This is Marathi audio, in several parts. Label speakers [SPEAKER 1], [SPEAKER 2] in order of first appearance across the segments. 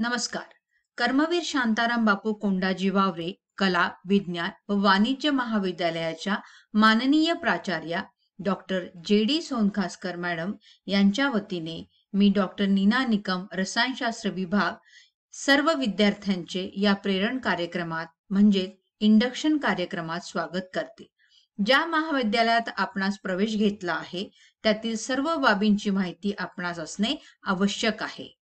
[SPEAKER 1] नमस्कार कर्मवीर शांताराम बापू कोंडाजी वावरे कला विज्ञान व वाणिज्य महाविद्यालयाच्या माननीय प्राचार्या डॉक्टर जे डी सोनखासकर मॅडम यांच्या वतीने मी डॉक्टर नीना निकम रसायनशास्त्र विभाग सर्व विद्यार्थ्यांचे या प्रेरण कार्यक्रमात म्हणजेच इंडक्शन कार्यक्रमात स्वागत करते ज्या महाविद्यालयात आपणास प्रवेश घेतला आहे त्यातील सर्व बाबींची माहिती आपणास असणे आवश्यक आहे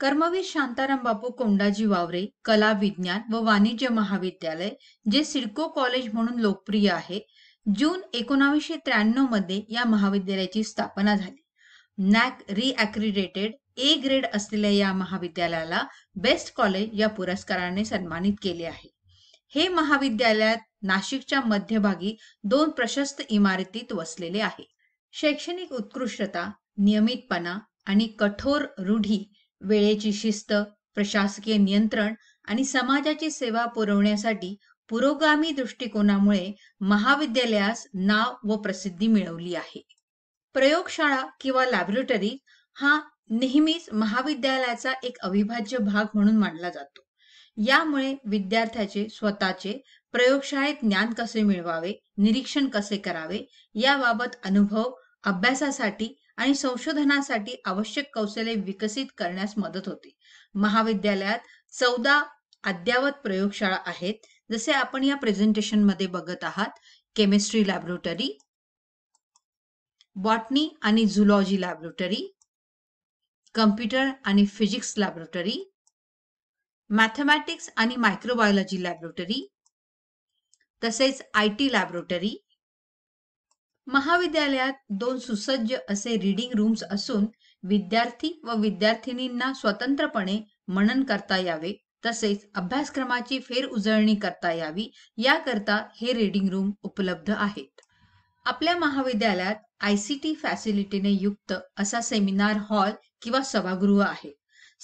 [SPEAKER 1] कर्मवीर शांताराम बापू कोंडाजी वावरे कला विज्ञान व वाणिज्य महाविद्यालय जे सिडको कॉलेज म्हणून लोकप्रिय आहे जून एकोणावीसशे त्र्याण्णव मध्ये या महाविद्यालयाची स्थापना झाली नॅक रिअक्रिडेटेड ए ग्रेड असलेल्या या महाविद्यालयाला बेस्ट कॉलेज या पुरस्काराने सन्मानित केले आहे हे महाविद्यालयात नाशिकच्या मध्यभागी दोन प्रशस्त इमारतीत वसलेले आहे शैक्षणिक उत्कृष्टता नियमितपणा आणि कठोर रूढी वेळेची शिस्त प्रशासकीय नियंत्रण आणि समाजाची सेवा पुरवण्यासाठी पुरोगामी दृष्टिकोनामुळे महाविद्यालयास नाव व प्रसिद्धी मिळवली आहे प्रयोगशाळा किंवा लॅबोरेटरी हा नेहमीच महाविद्यालयाचा एक अविभाज्य भाग म्हणून मानला जातो यामुळे विद्यार्थ्याचे स्वतःचे प्रयोगशाळेत ज्ञान कसे मिळवावे निरीक्षण कसे करावे याबाबत अनुभव अभ्यासासाठी आणि संशोधनासाठी आवश्यक कौशल्य विकसित करण्यास मदत होते महाविद्यालयात चौदा अद्यावत प्रयोगशाळा आहेत जसे आपण या प्रेझेंटेशन मध्ये बघत आहात केमिस्ट्री लॅबोरेटरी बॉटनी आणि झुलॉजी लॅबोरेटरी कम्प्युटर आणि फिजिक्स लॅबोरेटरी मॅथमॅटिक्स आणि मायक्रोबायोलॉजी लॅबोरेटरी तसेच आय टी लॅबोरेटरी महाविद्यालयात दोन सुसज्ज असे रीडिंग रूम्स असून विद्यार्थी व विद्यार्थिनींना स्वतंत्रपणे मनन करता यावे तसेच अभ्यासक्रमाची फेरउजळणी करता यावी याकरता हे रीडिंग रूम उपलब्ध आहेत आपल्या महाविद्यालयात आय सी टी फॅसिलिटीने युक्त असा सेमिनार हॉल किंवा सभागृह आहे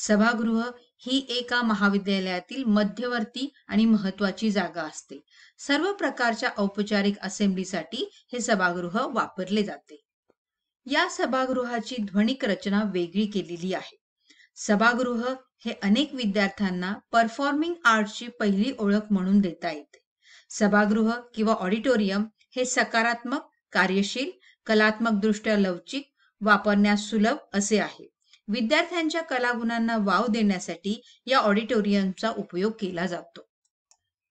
[SPEAKER 1] सभागृह ही एका महाविद्यालयातील मध्यवर्ती आणि महत्वाची जागा असते सर्व प्रकारच्या औपचारिक असेंब्लीसाठी हे सभागृह वापरले जाते या सभागृहाची ध्वनिक रचना वेगळी केलेली आहे सभागृह हे अनेक विद्यार्थ्यांना परफॉर्मिंग ची पहिली ओळख म्हणून देता येते सभागृह किंवा ऑडिटोरियम हे सकारात्मक कार्यशील कलात्मकदृष्ट्या लवचिक वापरण्यास सुलभ असे आहे विद्यार्थ्यांच्या कलागुणांना वाव देण्यासाठी या ऑडिटोरियमचा उपयोग केला जातो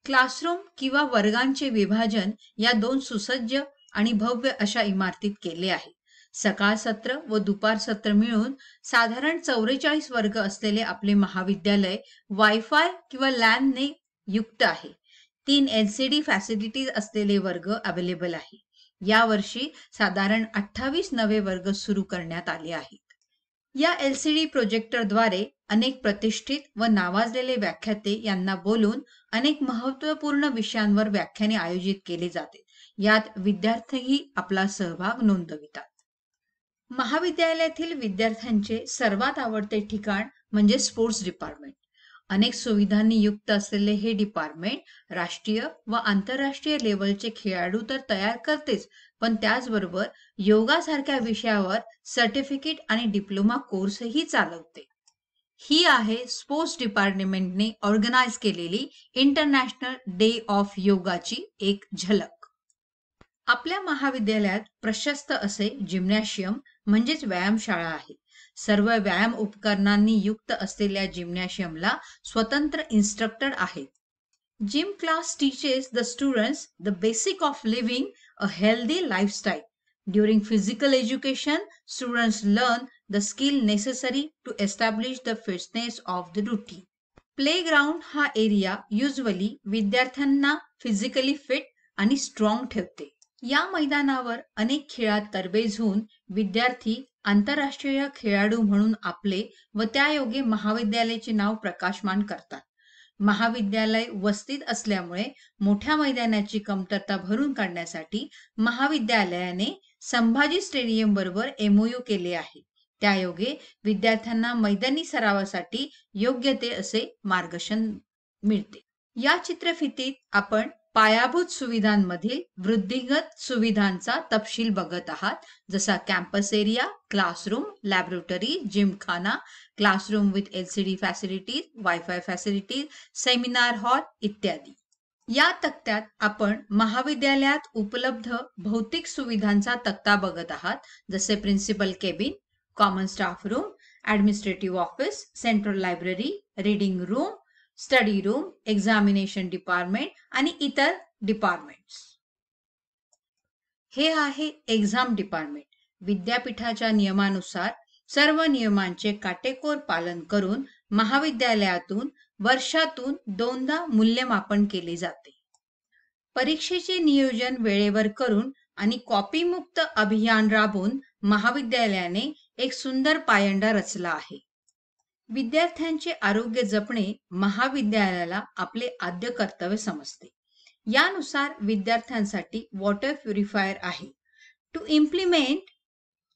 [SPEAKER 1] क्लासरूम किंवा वर्गांचे विभाजन या दोन सुसज्ज आणि भव्य अशा इमारतीत केले आहे सकाळ सत्र व दुपार सत्र मिळून साधारण चौवेचाळीस वर्ग असलेले आपले महाविद्यालय वायफाय किंवा लॅनने युक्त आहे तीन डी फॅसिलिटीज असलेले वर्ग अवेलेबल आहे यावर्षी साधारण अठ्ठावीस नवे वर्ग सुरू करण्यात आले आहेत या एलसीडी प्रोजेक्टरद्वारे अनेक प्रतिष्ठित व नावाजलेले व्याख्याते यांना बोलून अनेक महत्वपूर्ण विषयांवर व्याख्याने आयोजित केली जाते यात विद्यार्थीही आपला सहभाग नोंदवितात महाविद्यालयातील विद्यार्थ्यांचे सर्वात आवडते ठिकाण म्हणजे स्पोर्ट्स डिपार्टमेंट अनेक सुविधांनी युक्त असलेले हे डिपार्टमेंट राष्ट्रीय व आंतरराष्ट्रीय लेवलचे खेळाडू तर तयार करतेच पण त्याचबरोबर योगासारख्या विषयावर सर्टिफिकेट आणि डिप्लोमा कोर्सही चालवते ही आहे स्पोर्ट्स डिपार्टमेंटने ऑर्गनाइज केलेली इंटरनॅशनल डे ऑफ योगाची एक झलक आपल्या महाविद्यालयात प्रशस्त असे जिम्नॅशियम म्हणजेच व्यायामशाळा आहे सर्व व्यायाम उपकरणांनी युक्त असलेल्या जिम्नॅशियमला स्वतंत्र इन्स्ट्रक्टर आहेत gym class teaches the the basic basic of living healthy healthy lifestyle physical physical education, students learn skill skill necessary to establish the fitness of the routine. Playground हा एरिया युजली विद्यार्थ्यांना फिजिकली फिट आणि स्ट्रॉंग ठेवते या मैदानावर अनेक खेळात तरबेज होऊन विद्यार्थी आंतरराष्ट्रीय खेळाडू म्हणून आपले व त्या त्यायोगे महाविद्यालयाचे नाव प्रकाशमान करतात महाविद्यालय वस्तीत असल्यामुळे मोठ्या मैदानाची कमतरता भरून काढण्यासाठी महाविद्यालयाने संभाजी स्टेडियम बरोबर एमओयू केले आहे त्यायोगे विद्यार्थ्यांना मैदानी सरावासाठी योग्य ते असे मार्गदर्शन मिळते या चित्रफितीत आपण पायाभूत सुविधांमधील वृद्धिगत सुविधांचा तपशील बघत आहात जसा campus area classroom laboratory gymkhana classroom with L C D facilities wifi facilities seminar hall इत्यादी या तक्त्यात आपण महाविद्यालयात उपलब्ध भौतिक सुविधांचा तक्ता बघत आहात जसे principal cabin common staff room administrative office central library reading room study room examination department आणि इतर डिपार्टमेंट्स हे आहे एक्झाम डिपार्टमेंट विद्यापीठाच्या नियमानुसार सर्व नियमांचे काटेकोर पालन करून महाविद्यालयातून वर्षातून दोनदा मूल्यमापन केले जाते परीक्षेचे नियोजन वेळेवर करून आणि कॉपीमुक्त अभियान राबवून महाविद्यालयाने एक सुंदर पायंडा रचला आहे विद्यार्थ्यांचे आरोग्य जपणे महाविद्यालयाला आपले आद्य कर्तव्य समजते यानुसार विद्यार्थ्यांसाठी वॉटर प्युरिफायर आहे to implement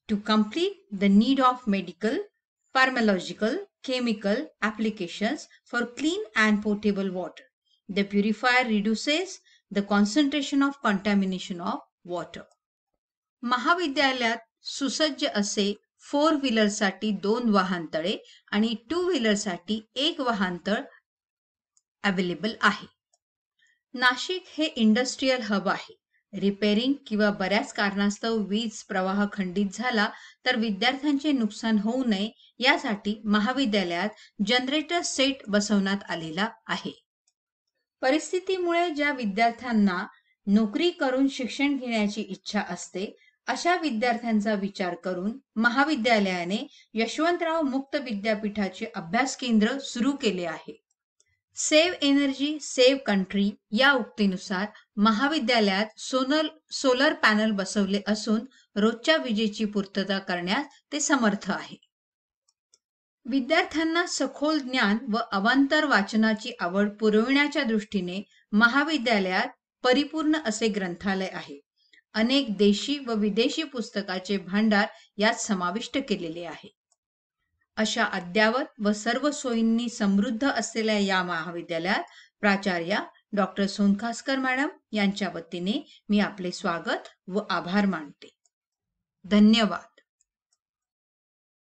[SPEAKER 1] to complete the need of medical pharmacological chemical applications for clean and portable water the purifier reduces the concentration of contamination of water महाविद्यालयात सुसज्ज असे फोर व्हीलरसाठी दोन वाहनतळे आणि टू व्हीलरसाठी एक वाहनतळ अवेलेबल आहे नाशिक हे इंडस्ट्रीयल हब आहे रिपेअरिंग किंवा बऱ्याच कारणास्तव वीज प्रवाह खंडित झाला तर विद्यार्थ्यांचे नुकसान होऊ नये यासाठी महाविद्यालयात जनरेटर सेट बसवण्यात आलेला आहे परिस्थितीमुळे ज्या विद्यार्थ्यांना नोकरी करून शिक्षण घेण्याची इच्छा असते अशा विद्यार्थ्यांचा विचार करून महाविद्यालयाने यशवंतराव मुक्त विद्यापीठाचे अभ्यास केंद्र सुरू केले आहे सेव्ह एनर्जी सेव्ह कंट्री या उक्तीनुसार महाविद्यालयात सोनल सोलर पॅनल बसवले असून रोजच्या विजेची पूर्तता करण्यास ते समर्थ आहे विद्यार्थ्यांना सखोल ज्ञान व अवांतर वाचनाची आवड पुरविण्याच्या दृष्टीने महाविद्यालयात परिपूर्ण असे ग्रंथालय आहे अनेक देशी व विदेशी पुस्तकाचे भांडार यात समाविष्ट केलेले आहे अशा अद्यावत व सर्व सोयींनी समृद्ध असलेल्या या महाविद्यालयात प्राचार्या डॉक्टर सोनखासकर मॅडम यांच्या वतीने मी आपले स्वागत व आभार मानते धन्यवाद